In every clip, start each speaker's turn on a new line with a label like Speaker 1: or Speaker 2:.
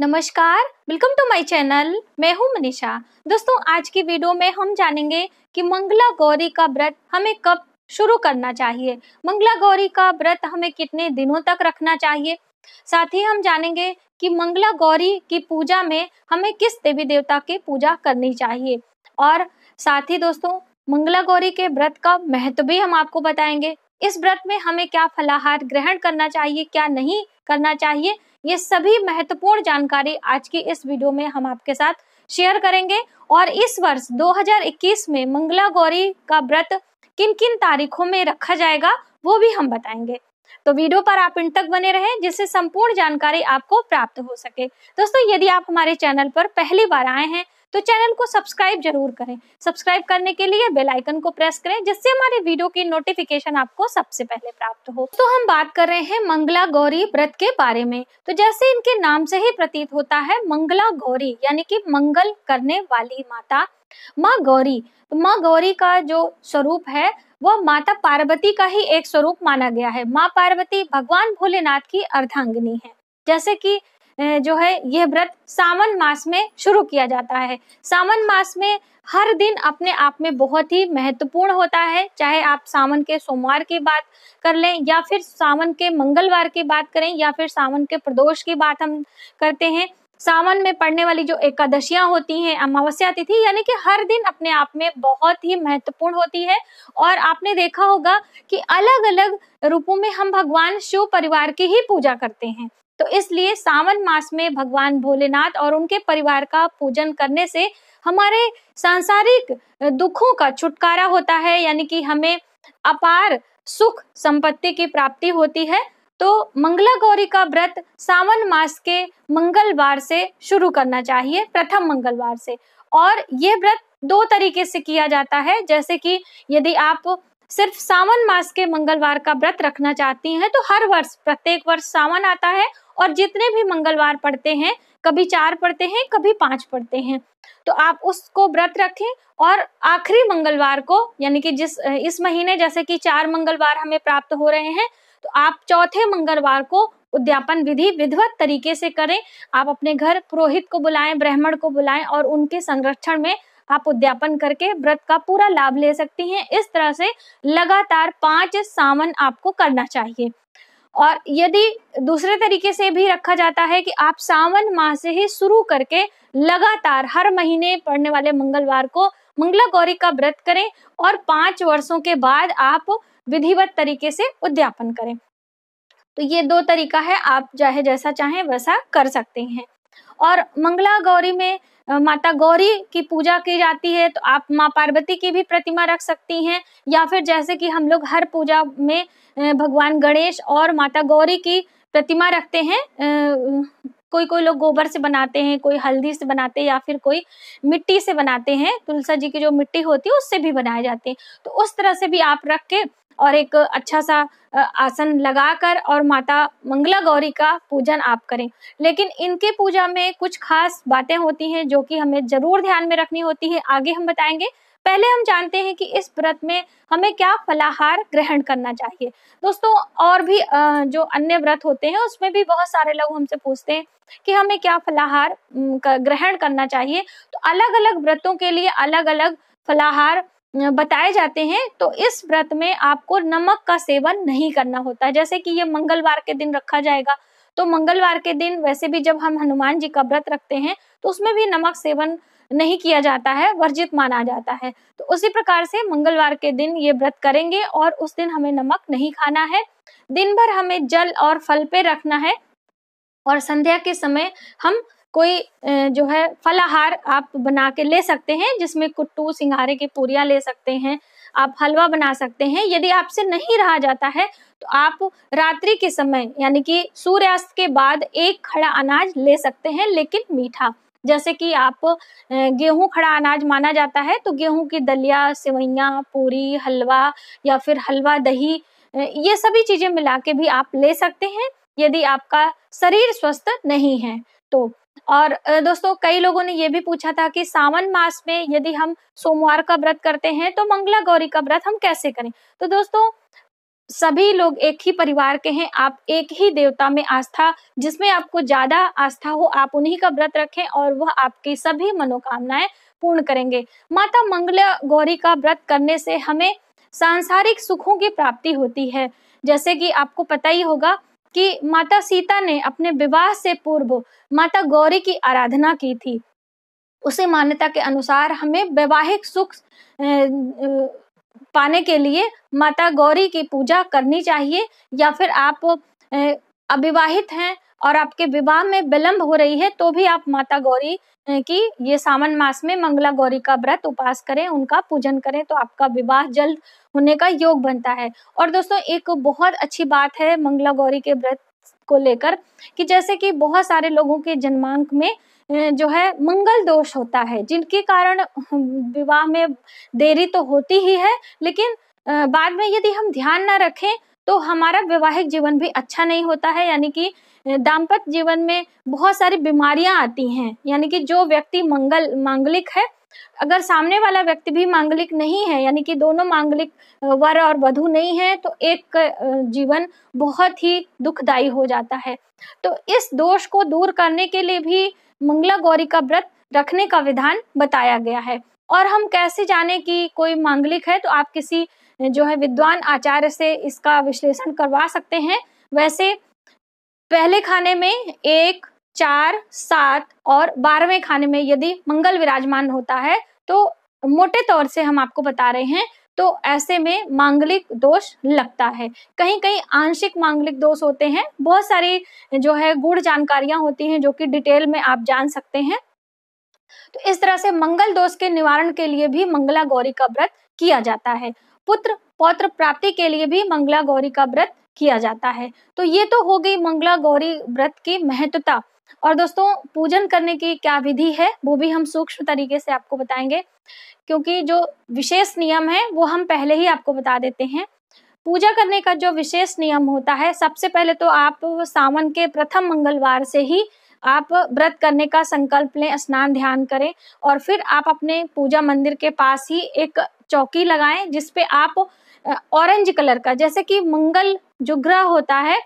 Speaker 1: नमस्कार welcome to my channel मैं हूं मनीषा दोस्तों आज की वीडियो में हम जानेंगे कि मंगला गौरी का व्रत हमें कब शुरू करना चाहिए मंगला गौरी का व्रत हमें कितने दिनों तक रखना चाहिए साथ ही हम जानेंगे कि मंगला गौरी की पूजा में हमें किस देवी देवता की पूजा करनी चाहिए और साथ ही दोस्तों मंगला गौरी के व्रत का महत्व भी हम आपको बताएंगे इस व्रत में हमें क्या फलाहार ग्रहण करना चाहिए क्या नहीं करना चाहिए ये सभी महत्वपूर्ण जानकारी आज की इस वीडियो में हम आपके साथ शेयर करेंगे और इस वर्ष 2021 में मंगला गौरी का व्रत किन किन तारीखों में रखा जाएगा वो भी हम बताएंगे तो वीडियो पर आप इन तक बने रहें जिससे संपूर्ण जानकारी आपको प्राप्त हो सके दोस्तों यदि आप हमारे चैनल पर पहली बार आए हैं तो चैनल को सब्सक्राइब जरूर करें सब्सक्राइब करने के लिए बेल आइकन को प्रेस करें जिससे हमारे वीडियो की नोटिफिकेशन आपको सबसे पहले प्राप्त हो तो हम बात कर रहे हैं मंगला गौरी व्रत के बारे में तो जैसे इनके नाम से ही प्रतीत होता है मंगला गौरी यानी की मंगल करने वाली माता माँ गौरी तो माँ गौरी का जो स्वरूप है वह माता पार्वती का ही एक स्वरूप माना गया है माँ पार्वती भगवान भोलेनाथ की अर्धांगिनी है जैसे कि जो है यह व्रत सावन मास में शुरू किया जाता है सावन मास में हर दिन अपने आप में बहुत ही महत्वपूर्ण होता है चाहे आप सावन के सोमवार की बात कर लें या फिर सावन के मंगलवार की बात करें या फिर सावन के प्रदोष की बात हम करते हैं सावन में पड़ने वाली जो एकादशियां होती हैं अमावस्या तिथि यानी कि हर दिन अपने आप में बहुत ही महत्वपूर्ण होती है और आपने देखा होगा कि अलग अलग रूपों में हम भगवान शिव परिवार की ही पूजा करते हैं तो इसलिए सावन मास में भगवान भोलेनाथ और उनके परिवार का पूजन करने से हमारे सांसारिक दुखों का छुटकारा होता है यानी कि हमें अपार सुख संपत्ति की प्राप्ति होती है तो मंगला गौरी का व्रत सावन मास के मंगलवार से शुरू करना चाहिए प्रथम मंगलवार से और ये व्रत दो तरीके से किया जाता है जैसे कि यदि आप सिर्फ सावन मास के मंगलवार का व्रत रखना चाहती हैं तो हर वर्ष प्रत्येक वर्ष सावन आता है और जितने भी मंगलवार पढ़ते हैं कभी चार पढ़ते हैं कभी पांच पढ़ते हैं तो आप उसको व्रत रखें और आखिरी मंगलवार को यानी कि जिस इस महीने जैसे कि चार मंगलवार हमें प्राप्त हो रहे हैं तो आप चौथे मंगलवार को उद्यापन विधि विधिवत तरीके से करें आप अपने घर पुरोहित को बुलाएं ब्राह्मण को बुलाएं और उनके संरक्षण में आप उद्यापन करके व्रत का पूरा लाभ ले सकती हैं इस तरह से लगातार पांच सावन आपको करना चाहिए और यदि दूसरे तरीके से भी रखा जाता है कि आप सावन माह से ही शुरू करके लगातार हर महीने पड़ने वाले मंगलवार को मंगला गौरी का व्रत करें और पांच वर्षों के बाद आप विधिवत तरीके से उद्यापन करें तो ये दो तरीका है आप चाहे जैसा चाहें वैसा कर सकते हैं और मंगला गौरी में माता गौरी की पूजा की जाती है तो आप माँ पार्वती की भी प्रतिमा रख सकती हैं या फिर जैसे कि हम लोग हर पूजा में भगवान गणेश और माता गौरी की प्रतिमा रखते हैं कोई कोई लोग गोबर से बनाते हैं कोई हल्दी से बनाते हैं या फिर कोई मिट्टी से बनाते हैं तुलसा जी की जो मिट्टी होती है उससे भी बनाए जाते हैं तो उस तरह से भी आप रख के और एक अच्छा सा आसन लगाकर और माता मंगला गौरी का पूजन आप करें लेकिन इनके पूजा में कुछ खास बातें होती हैं जो कि हमें जरूर ध्यान में रखनी होती है आगे हम बताएंगे पहले हम जानते हैं कि इस व्रत में हमें क्या फलाहार ग्रहण करना चाहिए दोस्तों और भी जो अन्य व्रत होते हैं उसमें भी बहुत सारे लोग हमसे पूछते हैं कि हमें क्या फलाहार ग्रहण करना चाहिए तो अलग अलग व्रतों के लिए अलग अलग फलाहार बताए जाते हैं तो इस व्रत में आपको नमक का सेवन नहीं करना होता है जैसे कि ये मंगलवार के दिन रखा जाएगा तो मंगलवार के दिन वैसे भी जब हम हनुमान जी का व्रत रखते हैं तो उसमें भी नमक सेवन नहीं किया जाता है वर्जित माना जाता है तो उसी प्रकार से मंगलवार के दिन ये व्रत करेंगे और उस दिन हमें नमक नहीं खाना है दिन भर हमें जल और फल पे रखना है और संध्या के समय हम कोई जो है फलाहार आप बना के ले सकते हैं जिसमें कुट्टू सिंगारे की पूरियां ले सकते हैं आप हलवा बना सकते हैं यदि आपसे नहीं रहा जाता है तो आप रात्रि के समय यानी कि सूर्यास्त के बाद एक खड़ा अनाज ले सकते हैं लेकिन मीठा जैसे कि आप गेहूं खड़ा अनाज माना जाता है तो गेहूं की दलिया सेवैया पूरी हलवा या फिर हलवा दही ये सभी चीजें मिला के भी आप ले सकते हैं यदि आपका शरीर स्वस्थ नहीं है तो और दोस्तों कई लोगों ने यह भी पूछा था कि सावन मास में यदि हम सोमवार का व्रत करते हैं तो मंगला गौरी का व्रत हम कैसे करें तो दोस्तों सभी लोग एक ही परिवार के हैं आप एक ही देवता में आस्था जिसमें आपको ज्यादा आस्था हो आप उन्हीं का व्रत रखें और वह आपकी सभी मनोकामनाएं पूर्ण करेंगे माता मंगला गौरी का व्रत करने से हमें सांसारिक सुखों की प्राप्ति होती है जैसे कि आपको पता ही होगा कि माता सीता ने अपने विवाह से पूर्व माता गौरी की आराधना की थी उसी मान्यता के अनुसार हमें वैवाहिक सुख पाने के लिए माता गौरी की पूजा करनी चाहिए या फिर आप अविवाहित हैं और आपके विवाह में विलंब हो रही है तो भी आप माता गौरी की ये सावन मास में मंगला गौरी का व्रत उपास करें उनका पूजन करें तो आपका विवाह जल्द होने का योग बनता है और दोस्तों एक बहुत अच्छी बात है मंगला गौरी के व्रत को लेकर कि जैसे कि बहुत सारे लोगों के जन्मांक में जो है मंगल दोष होता है जिनके कारण विवाह में देरी तो होती ही है लेकिन बाद में यदि हम ध्यान ना रखें तो हमारा वैवाहिक जीवन भी अच्छा नहीं होता है यानी कि दाम्पत्य जीवन में बहुत सारी बीमारियां आती हैं यानी कि जो व्यक्ति मंगल मांगलिक है अगर सामने वाला व्यक्ति भी मांगलिक नहीं है यानी कि दोनों मांगलिक वर और वधु नहीं है तो एक जीवन बहुत ही दुखदायी हो जाता है तो इस दोष को दूर करने के लिए भी मंगला गौरी का व्रत रखने का विधान बताया गया है और हम कैसे जाने कि कोई मांगलिक है तो आप किसी जो है विद्वान आचार्य से इसका विश्लेषण करवा सकते हैं वैसे पहले खाने में एक चार सात और बारहवें खाने में यदि मंगल विराजमान होता है तो मोटे तौर से हम आपको बता रहे हैं तो ऐसे में मांगलिक दोष लगता है कहीं कहीं आंशिक मांगलिक दोष होते हैं बहुत सारी जो है गुड़ जानकारियां होती हैं जो कि डिटेल में आप जान सकते हैं तो इस तरह से मंगल दोष के निवारण के लिए भी मंगला गौरी का व्रत किया जाता है पुत्र पौत्र प्राप्ति के लिए भी मंगला गौरी का व्रत किया जाता है तो ये तो हो गई मंगला गौरी व्रत की महत्वता और दोस्तों पूजन करने की क्या विधि है वो भी हम सूक्ष्म तरीके से आपको बताएंगे क्योंकि जो विशेष नियम है वो हम पहले ही आपको बता देते हैं पूजा करने का जो विशेष नियम होता है सबसे पहले तो आप सावन के प्रथम मंगलवार से ही आप व्रत करने का संकल्प लें स्नान ध्यान करें और फिर आप अपने पूजा मंदिर के पास ही एक चौकी लगाएं जिसपे आप ऑरेंज कलर का जैसे कि मंगल जो ग्रह होता है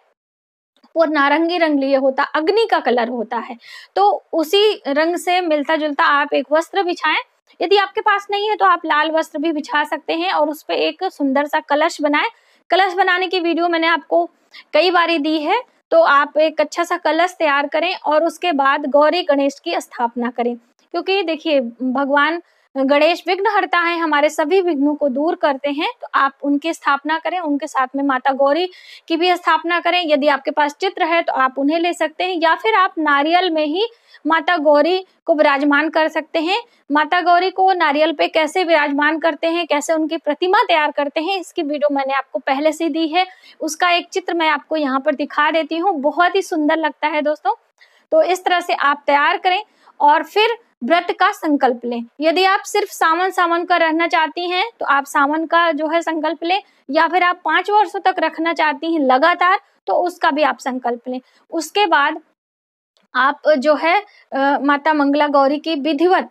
Speaker 1: वो नारंगी रंग लिए होता अग्नि का कलर होता है तो उसी रंग से मिलता जुलता आप एक वस्त्र बिछाएं यदि आपके पास नहीं है तो आप लाल वस्त्र भी बिछा सकते हैं और उस पर एक सुंदर सा कलश बनाएं कलश बनाने की वीडियो मैंने आपको कई बारी दी है तो आप एक अच्छा सा कलश तैयार करें और उसके बाद गौरी गणेश की स्थापना करें क्योंकि देखिए भगवान गणेश विघ्न हरता है हमारे सभी विघ्नों को दूर करते हैं तो आप उनकी स्थापना करें उनके साथ में माता गौरी की भी स्थापना करें यदि आपके पास चित्र है तो आप उन्हें ले सकते हैं या फिर आप नारियल में ही माता गौरी को विराजमान कर सकते हैं माता गौरी को नारियल पे कैसे विराजमान करते हैं कैसे उनकी प्रतिमा तैयार करते हैं इसकी वीडियो मैंने आपको पहले से दी है उसका एक चित्र मैं आपको यहाँ पर दिखा देती हूँ बहुत ही सुंदर लगता है दोस्तों तो इस तरह से आप तैयार करें और फिर व्रत का संकल्प लें यदि आप सिर्फ सावन सावन का रहना चाहती हैं तो आप सावन का जो है संकल्प लें या फिर आप पांच वर्षों तक रखना चाहती हैं लगातार तो उसका भी आप संकल्प लें उसके बाद आप जो है आ, माता मंगला गौरी की विधिवत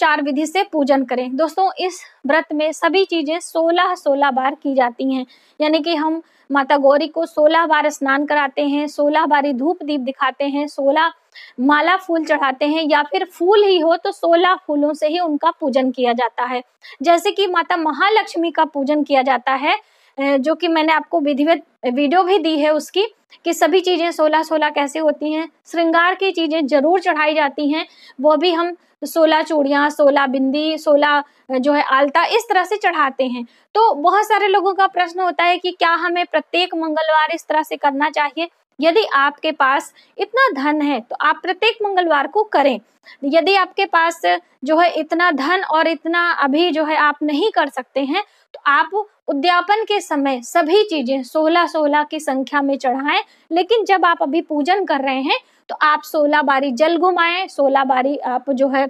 Speaker 1: चार विधि से पूजन करें दोस्तों इस व्रत में सभी चीजें 16 16 बार की जाती हैं यानी कि हम माता गौरी को 16 बार स्नान कराते हैं 16 बारी धूप दीप दिखाते हैं 16 माला फूल चढ़ाते हैं या फिर फूल ही हो तो 16 फूलों से ही उनका पूजन किया जाता है जैसे कि माता महालक्ष्मी का पूजन किया जाता है जो कि मैंने आपको विधिवत वीडियो भी दी है उसकी कि सभी चीज़ें सोलह सोलह कैसे होती हैं श्रृंगार की चीज़ें जरूर चढ़ाई जाती हैं वो भी हम सोलह चूड़ियाँ सोलह बिंदी सोलह जो है आलता इस तरह से चढ़ाते हैं तो बहुत सारे लोगों का प्रश्न होता है कि क्या हमें प्रत्येक मंगलवार इस तरह से करना चाहिए यदि आपके पास इतना धन है तो आप प्रत्येक मंगलवार को करें यदि आपके पास जो है इतना धन और इतना अभी जो है आप नहीं कर सकते हैं तो आप उद्यापन के समय सभी चीजें सोलह सोलह की संख्या में चढ़ाएं लेकिन जब आप अभी पूजन कर रहे हैं तो आप सोलह बारी जल घुमाएं सोलह बारी आप जो है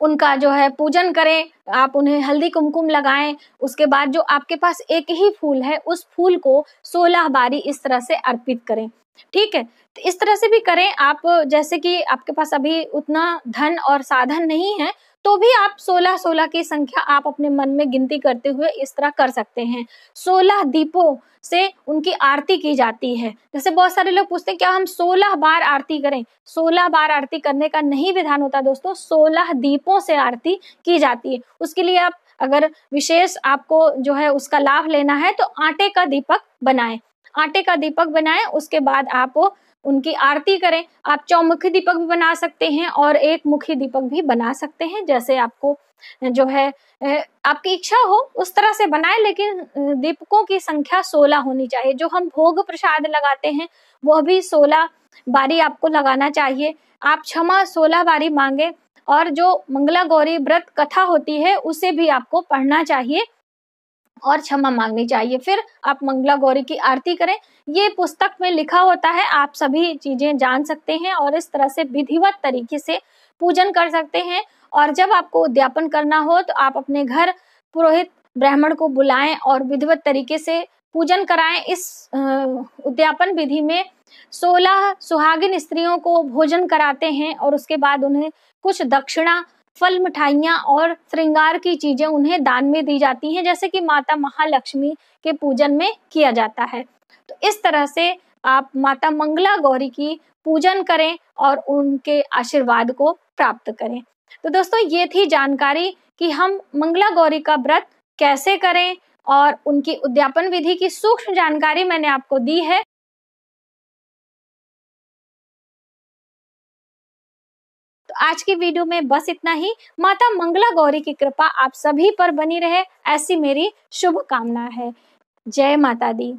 Speaker 1: उनका जो है पूजन करें आप उन्हें हल्दी कुमकुम लगाएं उसके बाद जो आपके पास एक ही फूल है उस फूल को सोलह बारी इस तरह से अर्पित करें ठीक है तो इस तरह से भी करें आप जैसे कि आपके पास अभी उतना धन और साधन नहीं है तो भी आप 16 16 की संख्या आप अपने मन में गिनती करते हुए इस तरह कर सकते हैं 16 दीपों से उनकी आरती की जाती है जैसे बहुत सारे लोग पूछते हैं क्या हम 16 बार आरती करें 16 बार आरती करने का नहीं विधान होता दोस्तों 16 दीपों से आरती की जाती है उसके लिए आप अगर विशेष आपको जो है उसका लाभ लेना है तो आटे का दीपक बनाए आटे का दीपक बनाए उसके बाद आप उनकी आरती करें आप चौमुखी दीपक भी बना सकते हैं और एक मुखी दीपक भी बना सकते हैं जैसे आपको जो है आपकी इच्छा हो उस तरह से बनाए लेकिन दीपकों की संख्या सोलह होनी चाहिए जो हम भोग प्रसाद लगाते हैं वह भी सोलह बारी आपको लगाना चाहिए आप क्षमा सोलह बारी मांगे और जो मंगला गौरी व्रत कथा होती है उसे भी आपको पढ़ना चाहिए और क्षमा मांगनी चाहिए फिर आप मंगला गौरी की आरती करें ये पुस्तक में लिखा होता है आप सभी चीजें जान सकते हैं और इस तरह से विधिवत तरीके से पूजन कर सकते हैं और जब आपको उद्यापन करना हो तो आप अपने घर पुरोहित ब्राह्मण को बुलाएं और विधिवत तरीके से पूजन कराएं इस उद्यापन विधि में सोलह सुहागिन स्त्रियों को भोजन कराते हैं और उसके बाद उन्हें कुछ दक्षिणा फल मिठाइयाँ और श्रृंगार की चीजें उन्हें दान में दी जाती हैं जैसे कि माता महालक्ष्मी के पूजन में किया जाता है तो इस तरह से आप माता मंगला गौरी की पूजन करें और उनके आशीर्वाद को प्राप्त करें तो दोस्तों ये थी जानकारी कि हम मंगला गौरी का व्रत कैसे करें और उनकी उद्यापन विधि की सूक्ष्म जानकारी मैंने आपको दी है आज की वीडियो में बस इतना ही माता मंगला गौरी की कृपा आप सभी पर बनी रहे ऐसी मेरी शुभकामना है जय माता दी